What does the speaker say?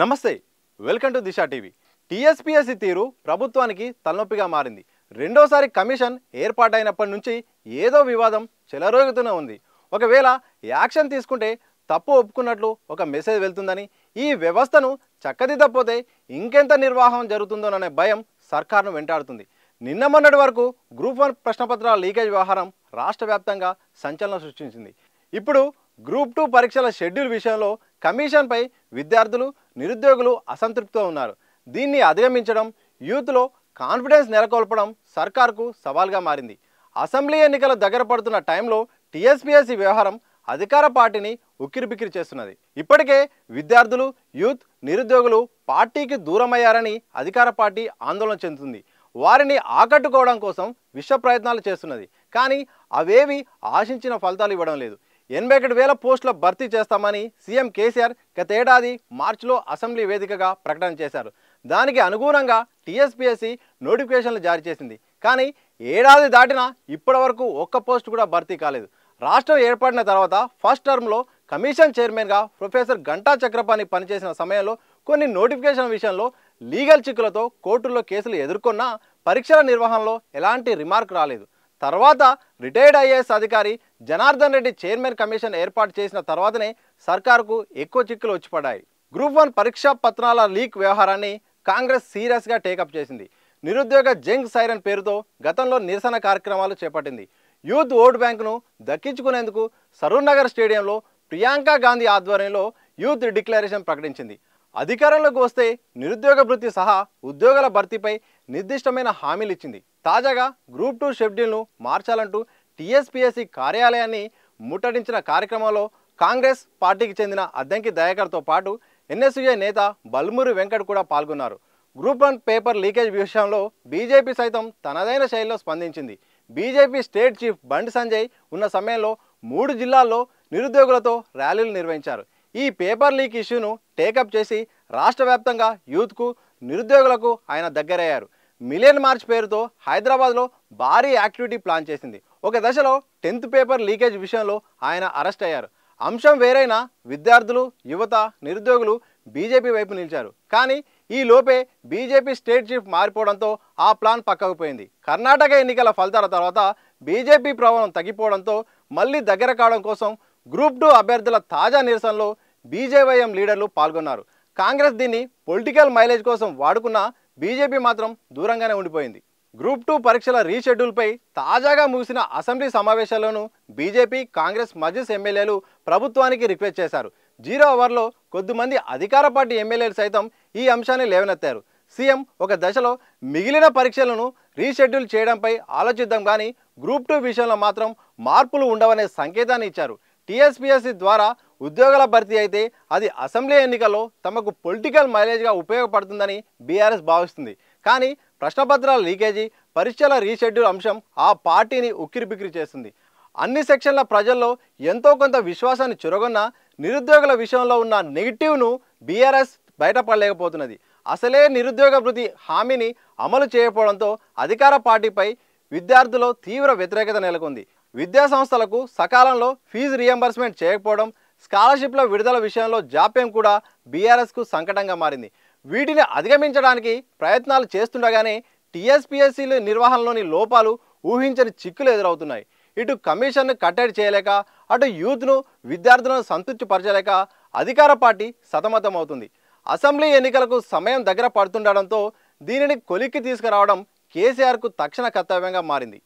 నమస్తే welcome to Disha TV TSPSC తీరు ప్రభుత్వానికి తలనొప్పిగా మారింది రెండోసారి కమిషన్ ఏర్పాటైనప్పటి నుంచి ఏదో వివాదం చెలరోగుతూనే ఉంది ఒకవేళ యాక్షన్ తీసుకుంటే తప్పు ఒప్పుకున్నట్లు ఒక మెసేజ్ వెళ్తుందని ఈ వ్యవస్థను చక్కదిద్దపోతే ఇంకెంత నిర్వాహం జరుగుతుందోననే భయం సర్కార్ను వెంటాడుతుంది నిన్న మొన్నటి వరకు గ్రూప్ వన్ ప్రశ్నపత్రాల లీకేజ్ వ్యవహారం రాష్ట్ర వ్యాప్తంగా సంచలనం సృష్టించింది ఇప్పుడు గ్రూప్ టూ పరీక్షల షెడ్యూల్ విషయంలో కమిషన్పై విద్యార్థులు నిరుద్యోగులు అసంతృప్తితో ఉన్నారు దీన్ని అధిగమించడం యూత్లో కాన్ఫిడెన్స్ నెలకొల్పడం సర్కార్కు సవాల్గా మారింది అసెంబ్లీ ఎన్నికల దగ్గర పడుతున్న టైంలో టీఎస్పీఎస్సీ వ్యవహారం అధికార పార్టీని ఉక్కిరిబిక్కిరి చేస్తున్నది ఇప్పటికే విద్యార్థులు యూత్ నిరుద్యోగులు పార్టీకి దూరమయ్యారని అధికార పార్టీ ఆందోళన చెందుతుంది వారిని ఆకట్టుకోవడం కోసం విశ్వ ప్రయత్నాలు చేస్తున్నది కానీ అవేవి ఆశించిన ఫలితాలు ఇవ్వడం లేదు ఎనభై ఒకటి వేల పోస్టుల భర్తీ చేస్తామని సీఎం కేసీఆర్ గతేడాది మార్చిలో అసెంబ్లీ వేదికగా ప్రకటన చేశారు దానికి అనుగుణంగా టీఎస్పీఎస్సీ నోటిఫికేషన్లు జారీ చేసింది కానీ ఏడాది దాటినా ఇప్పటి వరకు ఒక్క పోస్ట్ కూడా భర్తీ కాలేదు రాష్ట్రం ఏర్పడిన తర్వాత ఫస్ట్ టర్మ్లో కమిషన్ చైర్మన్గా ప్రొఫెసర్ గంటా చక్రపాణి పనిచేసిన సమయంలో కొన్ని నోటిఫికేషన్ విషయంలో లీగల్ చిక్కులతో కోర్టుల్లో కేసులు ఎదుర్కొన్నా పరీక్షల నిర్వహణలో ఎలాంటి రిమార్క్ రాలేదు తర్వాత రిటైర్డ్ ఐఏఎస్ అధికారి జనార్దన్ రెడ్డి చైర్మన్ కమిషన్ ఏర్పాటు చేసిన తర్వాతనే సర్కారుకు ఎక్కువ చిక్కులు వచ్చిపడ్డాయి గ్రూప్ వన్ పరీక్షా పత్రాల లీక్ వ్యవహారాన్ని కాంగ్రెస్ సీరియస్గా టేకప్ చేసింది నిరుద్యోగ జంగ్ సైరన్ పేరుతో గతంలో నిరసన కార్యక్రమాలు చేపట్టింది యూత్ ఓటు బ్యాంకును దక్కించుకునేందుకు సరూర్ నగర్ స్టేడియంలో ప్రియాంక గాంధీ ఆధ్వర్యంలో యూత్ డిక్లరేషన్ ప్రకటించింది అధికారంలోకి వస్తే నిరుద్యోగ వృత్తి సహా ఉద్యోగాల భర్తీపై నిర్దిష్టమైన హామీలు ఇచ్చింది తాజాగా గ్రూప్ టూ షెడ్యూల్ను మార్చాలంటూ టీఎస్పీఎస్సీ కార్యాలయాన్ని ముట్టడించిన కార్యక్రమంలో కాంగ్రెస్ పార్టీకి చెందిన అద్దంకి దయాకర్తో పాటు ఎన్ఎస్యుఏ నేత బల్మూరి వెంకట్ కూడా పాల్గొన్నారు గ్రూప్ వన్ పేపర్ లీకేజ్ విషయంలో బీజేపీ సైతం తనదైన శైలిలో స్పందించింది బీజేపీ స్టేట్ చీఫ్ బండి సంజయ్ ఉన్న సమయంలో మూడు జిల్లాల్లో నిరుద్యోగులతో ర్యాలీలు నిర్వహించారు ఈ పేపర్ లీక్ ఇష్యూను టేకప్ చేసి రాష్ట్ర వ్యాప్తంగా యూత్కు నిరుద్యోగులకు ఆయన దగ్గరయ్యారు మిలియన్ మార్చ్ పేరుతో హైదరాబాద్లో భారీ యాక్టివిటీ ప్లాన్ చేసింది ఒక దశలో టెన్త్ పేపర్ లీకేజ్ విషయంలో ఆయన అరెస్ట్ అయ్యారు అంశం వేరైనా విద్యార్థులు యువత నిరుద్యోగులు బీజేపీ వైపు నిలిచారు కానీ ఈ లోపే బీజేపీ స్టేట్ చీఫ్ మారిపోవడంతో ఆ ప్లాన్ పక్కకుపోయింది కర్ణాటక ఎన్నికల ఫలితాల తర్వాత బీజేపీ ప్రభావం తగ్గిపోవడంతో మళ్ళీ దగ్గర కావడం కోసం గ్రూప్ టూ అభ్యర్థుల తాజా నిరసనలో బీజేవైఎం లీడర్లు పాల్గొన్నారు కాంగ్రెస్ దీన్ని పొలిటికల్ మైలేజ్ కోసం వాడుకున్న బీజేపీ మాత్రం దూరంగానే ఉండిపోయింది గ్రూప్ టూ పరీక్షల రీషెడ్యూల్పై తాజాగా ముగిసిన అసెంబ్లీ సమావేశాల్లోనూ బీజేపీ కాంగ్రెస్ మజ్లిస్ ఎమ్మెల్యేలు ప్రభుత్వానికి రిక్వెస్ట్ చేశారు జీరో అవర్లో కొద్దిమంది అధికార పార్టీ ఎమ్మెల్యేలు సైతం ఈ అంశాన్ని లేవనెత్తారు సీఎం ఒక దశలో మిగిలిన పరీక్షలను రీషెడ్యూల్ చేయడంపై ఆలోచిద్దాం కానీ గ్రూప్ టూ విషయంలో మాత్రం మార్పులు ఉండవనే సంకేతాన్ని ఇచ్చారు టీఎస్పీఎస్సీ ద్వారా ఉద్యోగాల భర్తీ అయితే అది అసెంబ్లీ ఎన్నికల్లో తమకు పొలిటికల్ మైలేజ్గా ఉపయోగపడుతుందని బీఆర్ఎస్ భావిస్తుంది కానీ ప్రశ్నపత్రాల లీకేజీ పరీక్షల రీషెడ్యూల్ అంశం ఆ పార్టీని ఉక్కిరిబిక్కిరి చేస్తుంది అన్ని సెక్షన్ల ప్రజల్లో ఎంతో కొంత విశ్వాసాన్ని చురగొన్న నిరుద్యోగుల విషయంలో ఉన్న నెగిటివ్ను బీఆర్ఎస్ బయటపడలేకపోతున్నది అసలే నిరుద్యోగ వృద్ధి హామీని అమలు చేయకపోవడంతో అధికార పార్టీపై విద్యార్థుల్లో తీవ్ర వ్యతిరేకత నెలకొంది విద్యాసంస్థలకు సకాలంలో ఫీజు రియంబర్స్మెంట్ చేయకపోవడం స్కాలర్షిప్ల విడుదల విషయంలో జాప్యం కూడా బీఆర్ఎస్కు సంకటంగా మారింది వీటిని అధిగమించడానికి ప్రయత్నాలు చేస్తుండగానే టీఎస్పీఎస్సీల నిర్వహణలోని లోపాలు ఊహించని చిక్కులు ఎదురవుతున్నాయి ఇటు కమిషన్ను కట్టడి చేయలేక అటు యూత్ను విద్యార్థులను సంతృప్తి పరచలేక అధికార పార్టీ సతమతమవుతుంది అసెంబ్లీ ఎన్నికలకు సమయం దగ్గర పడుతుండడంతో దీనిని కొలిక్కి తీసుకురావడం కేసీఆర్కు తక్షణ కర్తవ్యంగా మారింది